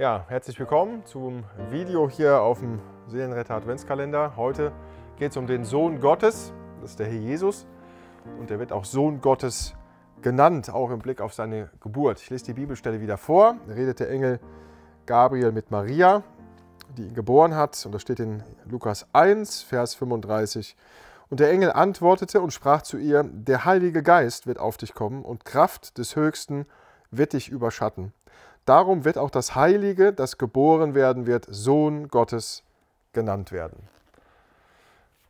Ja, herzlich willkommen zum Video hier auf dem Seelenretter Adventskalender. Heute geht es um den Sohn Gottes, das ist der Herr Jesus. Und er wird auch Sohn Gottes genannt, auch im Blick auf seine Geburt. Ich lese die Bibelstelle wieder vor. Da redet der Engel Gabriel mit Maria, die ihn geboren hat. Und das steht in Lukas 1, Vers 35. Und der Engel antwortete und sprach zu ihr, der Heilige Geist wird auf dich kommen und Kraft des Höchsten wird dich überschatten. Darum wird auch das Heilige, das geboren werden wird, Sohn Gottes genannt werden.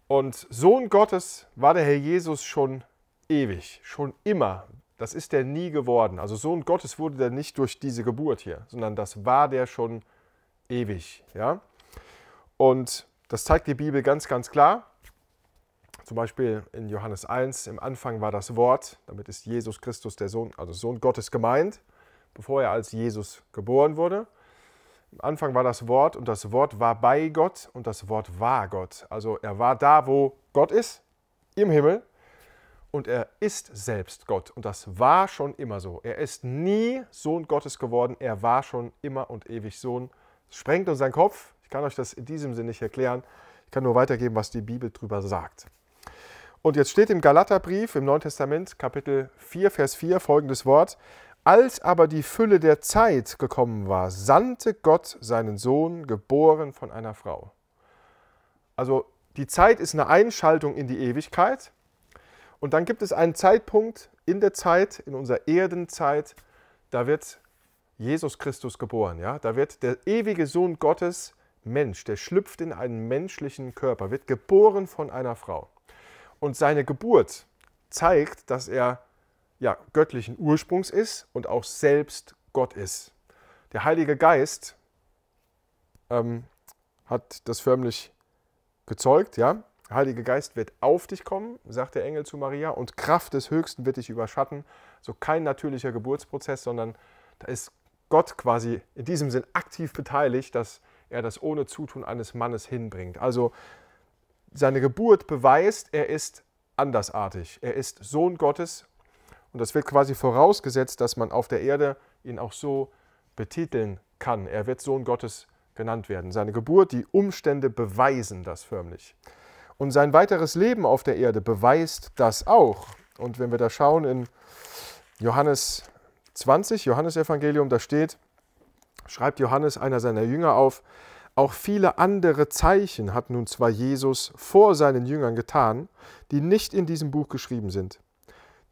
Und Sohn Gottes war der Herr Jesus schon ewig, schon immer. Das ist er nie geworden. Also Sohn Gottes wurde der nicht durch diese Geburt hier, sondern das war der schon ewig. Ja? Und das zeigt die Bibel ganz, ganz klar. Zum Beispiel in Johannes 1, im Anfang war das Wort, damit ist Jesus Christus, der Sohn, also Sohn Gottes gemeint, bevor er als Jesus geboren wurde. Im Anfang war das Wort und das Wort war bei Gott und das Wort war Gott. Also er war da, wo Gott ist, im Himmel und er ist selbst Gott. Und das war schon immer so. Er ist nie Sohn Gottes geworden. Er war schon immer und ewig Sohn. Das sprengt uns seinen Kopf. Ich kann euch das in diesem Sinne nicht erklären. Ich kann nur weitergeben, was die Bibel drüber sagt. Und jetzt steht im Galaterbrief im Neuen Testament Kapitel 4, Vers 4 folgendes Wort. Als aber die Fülle der Zeit gekommen war, sandte Gott seinen Sohn, geboren von einer Frau. Also die Zeit ist eine Einschaltung in die Ewigkeit. Und dann gibt es einen Zeitpunkt in der Zeit, in unserer Erdenzeit, da wird Jesus Christus geboren. Ja? Da wird der ewige Sohn Gottes Mensch, der schlüpft in einen menschlichen Körper, wird geboren von einer Frau. Und seine Geburt zeigt, dass er ja, göttlichen Ursprungs ist und auch selbst Gott ist. Der Heilige Geist ähm, hat das förmlich gezeugt, ja. Der Heilige Geist wird auf dich kommen, sagt der Engel zu Maria, und Kraft des Höchsten wird dich überschatten. So kein natürlicher Geburtsprozess, sondern da ist Gott quasi in diesem Sinn aktiv beteiligt, dass er das ohne Zutun eines Mannes hinbringt. Also seine Geburt beweist, er ist andersartig. Er ist Sohn Gottes. Und das wird quasi vorausgesetzt, dass man auf der Erde ihn auch so betiteln kann. Er wird Sohn Gottes genannt werden. Seine Geburt, die Umstände beweisen das förmlich. Und sein weiteres Leben auf der Erde beweist das auch. Und wenn wir da schauen in Johannes 20, Johannesevangelium, da steht, schreibt Johannes einer seiner Jünger auf, auch viele andere Zeichen hat nun zwar Jesus vor seinen Jüngern getan, die nicht in diesem Buch geschrieben sind.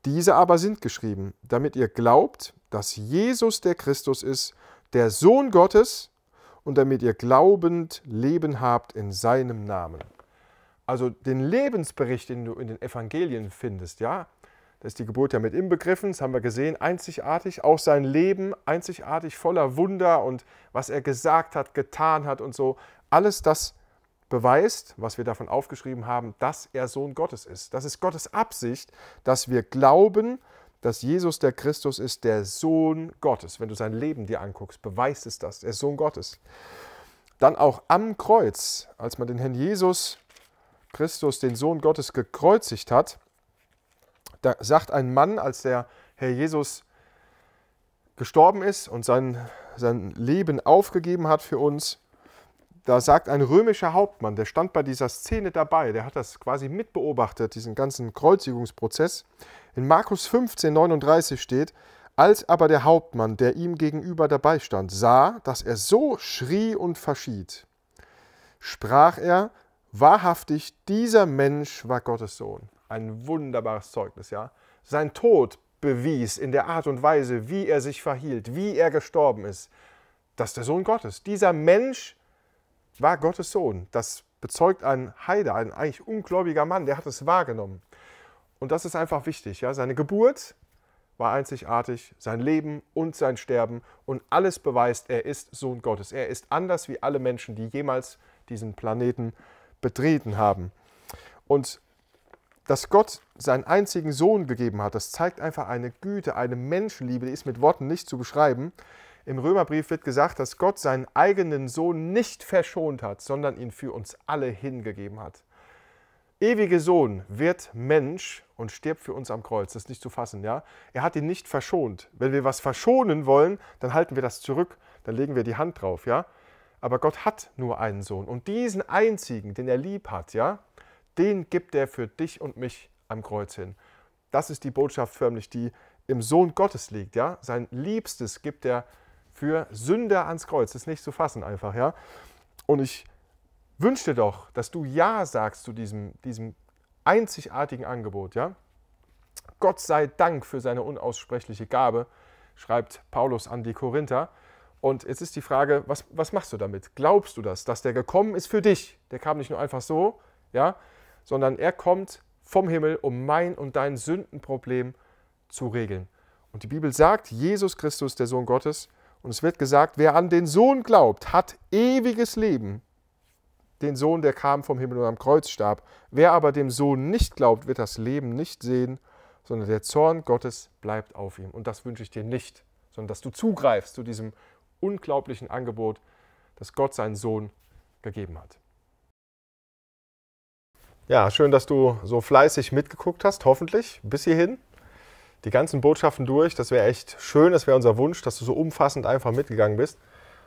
Diese aber sind geschrieben, damit ihr glaubt, dass Jesus der Christus ist, der Sohn Gottes, und damit ihr glaubend Leben habt in seinem Namen. Also den Lebensbericht, den du in den Evangelien findest, ja, da ist die Geburt ja mit inbegriffen, das haben wir gesehen, einzigartig, auch sein Leben einzigartig, voller Wunder und was er gesagt hat, getan hat und so. Alles das beweist, was wir davon aufgeschrieben haben, dass er Sohn Gottes ist. Das ist Gottes Absicht, dass wir glauben, dass Jesus der Christus ist, der Sohn Gottes. Wenn du sein Leben dir anguckst, beweist es das, er ist Sohn Gottes. Dann auch am Kreuz, als man den Herrn Jesus Christus, den Sohn Gottes, gekreuzigt hat, da sagt ein Mann, als der Herr Jesus gestorben ist und sein, sein Leben aufgegeben hat für uns, da sagt ein römischer Hauptmann, der stand bei dieser Szene dabei, der hat das quasi mitbeobachtet, diesen ganzen Kreuzigungsprozess. In Markus 15, 39 steht, als aber der Hauptmann, der ihm gegenüber dabei stand, sah, dass er so schrie und verschied, sprach er, wahrhaftig, dieser Mensch war Gottes Sohn. Ein wunderbares Zeugnis, ja. Sein Tod bewies in der Art und Weise, wie er sich verhielt, wie er gestorben ist, dass der Sohn Gottes, dieser Mensch war Gottes Sohn. Das bezeugt ein Heide, ein eigentlich ungläubiger Mann, der hat es wahrgenommen. Und das ist einfach wichtig. Ja? Seine Geburt war einzigartig, sein Leben und sein Sterben und alles beweist, er ist Sohn Gottes. Er ist anders wie alle Menschen, die jemals diesen Planeten betreten haben. Und dass Gott seinen einzigen Sohn gegeben hat, das zeigt einfach eine Güte, eine Menschenliebe, die ist mit Worten nicht zu beschreiben. Im Römerbrief wird gesagt, dass Gott seinen eigenen Sohn nicht verschont hat, sondern ihn für uns alle hingegeben hat. Ewige Sohn wird Mensch und stirbt für uns am Kreuz. Das ist nicht zu fassen, ja? Er hat ihn nicht verschont. Wenn wir was verschonen wollen, dann halten wir das zurück, dann legen wir die Hand drauf, ja? Aber Gott hat nur einen Sohn und diesen einzigen, den er lieb hat, ja? den gibt er für dich und mich am Kreuz hin. Das ist die Botschaft förmlich, die im Sohn Gottes liegt, ja? Sein Liebstes gibt er für Sünder ans Kreuz. Das ist nicht zu fassen einfach, ja? Und ich wünsche dir doch, dass du Ja sagst zu diesem, diesem einzigartigen Angebot, ja? Gott sei Dank für seine unaussprechliche Gabe, schreibt Paulus an die Korinther. Und jetzt ist die Frage, was, was machst du damit? Glaubst du das, dass der gekommen ist für dich? Der kam nicht nur einfach so, ja? sondern er kommt vom Himmel, um mein und dein Sündenproblem zu regeln. Und die Bibel sagt, Jesus Christus, der Sohn Gottes, und es wird gesagt, wer an den Sohn glaubt, hat ewiges Leben. Den Sohn, der kam vom Himmel und am Kreuz starb. Wer aber dem Sohn nicht glaubt, wird das Leben nicht sehen, sondern der Zorn Gottes bleibt auf ihm. Und das wünsche ich dir nicht, sondern dass du zugreifst zu diesem unglaublichen Angebot, das Gott seinen Sohn gegeben hat. Ja, schön, dass du so fleißig mitgeguckt hast, hoffentlich, bis hierhin. Die ganzen Botschaften durch, das wäre echt schön, das wäre unser Wunsch, dass du so umfassend einfach mitgegangen bist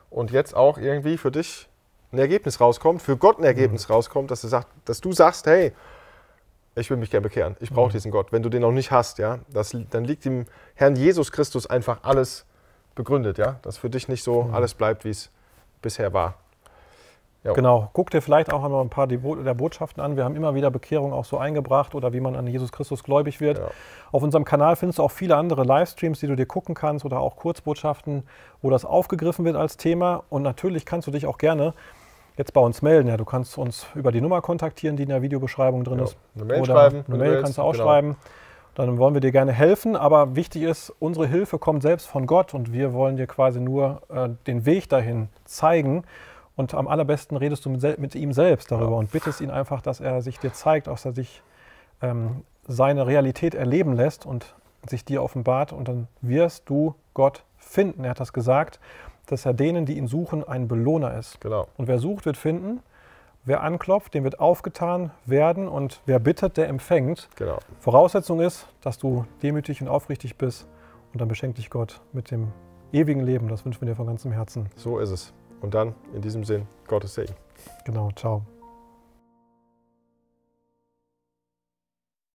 und jetzt auch irgendwie für dich ein Ergebnis rauskommt, für Gott ein Ergebnis mhm. rauskommt, dass du, sag, dass du sagst, hey, ich will mich gerne bekehren, ich brauche mhm. diesen Gott. Wenn du den noch nicht hast, ja, das, dann liegt dem Herrn Jesus Christus einfach alles begründet, ja, dass für dich nicht so mhm. alles bleibt, wie es bisher war. Jo. Genau. Guck dir vielleicht auch einmal ein paar der Botschaften an. Wir haben immer wieder Bekehrung auch so eingebracht oder wie man an Jesus Christus gläubig wird. Ja. Auf unserem Kanal findest du auch viele andere Livestreams, die du dir gucken kannst oder auch Kurzbotschaften, wo das aufgegriffen wird als Thema. Und natürlich kannst du dich auch gerne jetzt bei uns melden. Ja, du kannst uns über die Nummer kontaktieren, die in der Videobeschreibung drin jo. ist. Eine Mail oder schreiben. Eine Mail kannst du auch genau. schreiben. Dann wollen wir dir gerne helfen, aber wichtig ist, unsere Hilfe kommt selbst von Gott und wir wollen dir quasi nur äh, den Weg dahin zeigen und am allerbesten redest du mit, mit ihm selbst darüber ja. und bittest ihn einfach, dass er sich dir zeigt, dass er sich ähm, seine Realität erleben lässt und sich dir offenbart. Und dann wirst du Gott finden. Er hat das gesagt, dass er denen, die ihn suchen, ein Belohner ist. Genau. Und wer sucht, wird finden. Wer anklopft, dem wird aufgetan werden und wer bittet, der empfängt. Genau. Voraussetzung ist, dass du demütig und aufrichtig bist und dann beschenkt dich Gott mit dem ewigen Leben. Das wünschen wir dir von ganzem Herzen. So ist es. Und dann in diesem Sinn, Gottes Segen. Genau, ciao.